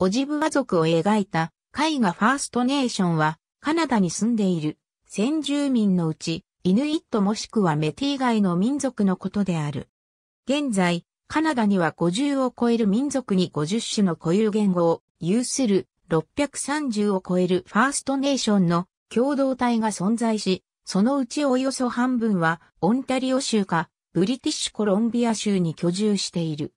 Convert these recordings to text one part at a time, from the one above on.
オジブワ族を描いた絵画ファーストネーションは、カナダに住んでいる先住民のうち、イヌイットもしくはメティ外の民族のことである。現在、カナダには50を超える民族に50種の固有言語を有する630を超えるファーストネーションの共同体が存在し、そのうちおよそ半分はオンタリオ州かブリティッシュコロンビア州に居住している。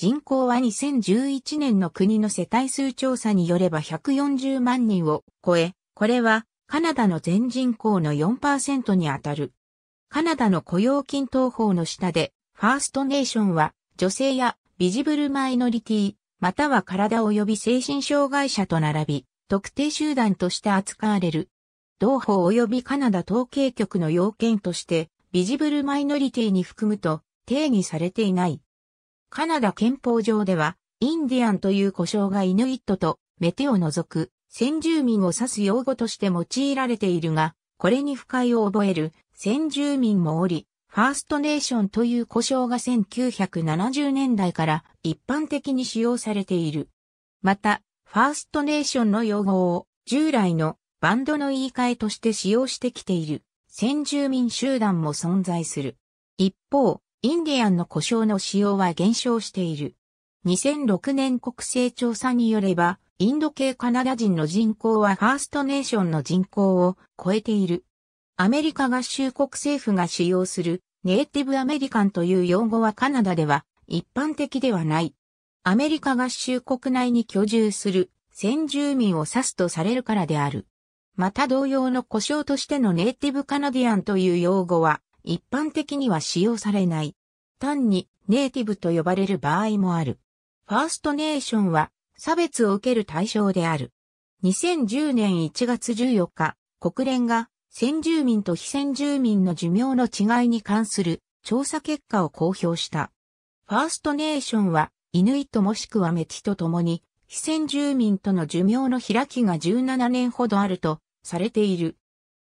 人口は2011年の国の世帯数調査によれば140万人を超え、これはカナダの全人口の4%にあたる。カナダの雇用均等法の下で、ファーストネーションは女性やビジブルマイノリティ、または体及び精神障害者と並び、特定集団として扱われる。同法及びカナダ統計局の要件として、ビジブルマイノリティに含むと定義されていない。カナダ憲法上では、インディアンという呼称がイヌイットとメテを除く先住民を指す用語として用いられているが、これに不快を覚える先住民もおり、ファーストネーションという呼称が1970年代から一般的に使用されている。また、ファーストネーションの用語を従来のバンドの言い換えとして使用してきている先住民集団も存在する。一方、インディアンの故障の使用は減少している。2006年国勢調査によれば、インド系カナダ人の人口はファーストネーションの人口を超えている。アメリカ合衆国政府が使用するネイティブアメリカンという用語はカナダでは一般的ではない。アメリカ合衆国内に居住する先住民を指すとされるからである。また同様の故障としてのネイティブカナディアンという用語は一般的には使用されない。単にネイティブと呼ばれる場合もある。ファーストネーションは差別を受ける対象である。2010年1月14日、国連が先住民と非先住民の寿命の違いに関する調査結果を公表した。ファーストネーションは、イヌイットもしくはメティと共に、非先住民との寿命の開きが17年ほどあるとされている。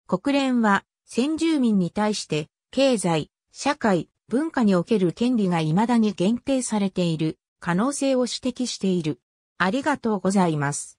国連は先住民に対して経済、社会、文化における権利が未だに限定されている可能性を指摘している。ありがとうございます。